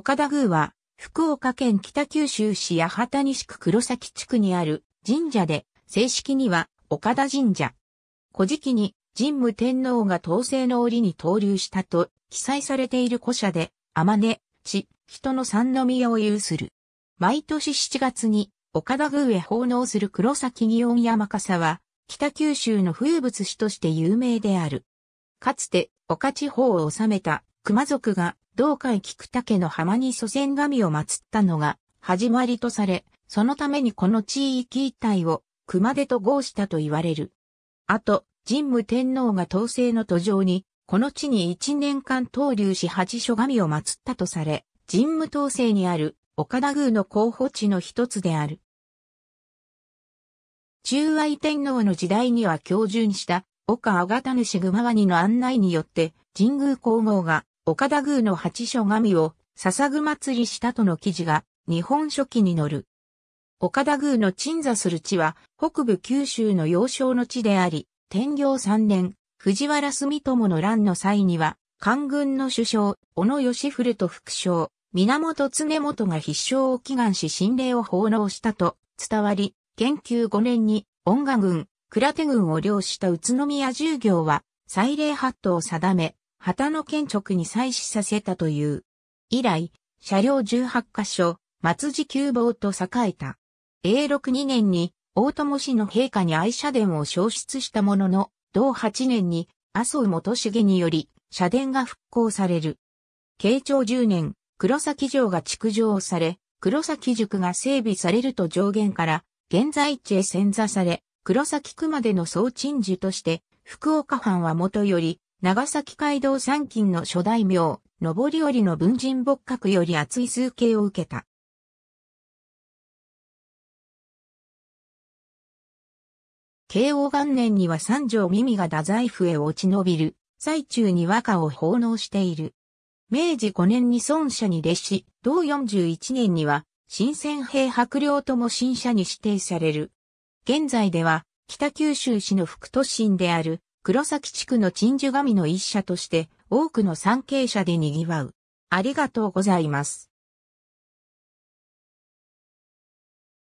岡田宮は、福岡県北九州市八幡西区黒崎地区にある神社で、正式には岡田神社。古事記に神武天皇が統制の折に登竜したと記載されている古社で、天根、地、人の三宮を有する。毎年7月に岡田宮へ奉納する黒崎祇園山笠は、北九州の風物詩として有名である。かつて、岡地方を治めた熊族がか海菊竹の浜に祖先神を祀ったのが始まりとされ、そのためにこの地域一帯を熊手と合したと言われる。あと、神武天皇が統制の途上に、この地に一年間登竜し八所神を祀ったとされ、神武統制にある岡田宮の候補地の一つである。中愛天皇の時代には教授にした岡あがた主熊ワニの案内によって神宮皇后が岡田宮の八所神を捧ぐ祭りしたとの記事が日本書紀に載る。岡田宮の鎮座する地は北部九州の要衝の地であり、天行三年、藤原住友の乱の際には、官軍の首相、小野義古と副将、源常元が必勝を祈願し神霊を奉納したと伝わり、研究5年に、恩賀軍、倉手軍を領した宇都宮従業は、祭礼法度を定め、旗の建直に採取させたという。以来、車両18カ所、松寺急防と栄えた。永禄2年に、大友氏の陛下に愛車殿を消失したものの、同8年に、麻生元重により、社殿が復興される。慶長10年、黒崎城が築城され、黒崎塾が整備されると上限から、現在地へ遷座され、黒崎区までの総鎮守として、福岡藩はもとより、長崎街道三金の諸大名、上り下りの文人仏閣より厚い数形を受けた。慶応元年には三条耳が太宰府へ落ち延びる、最中に和歌を奉納している。明治5年に孫社に弟子、同41年には、新鮮兵白領とも新社に指定される。現在では、北九州市の副都心である、黒崎地区の鎮守神の一社として多くの参詣者で賑わう。ありがとうございます。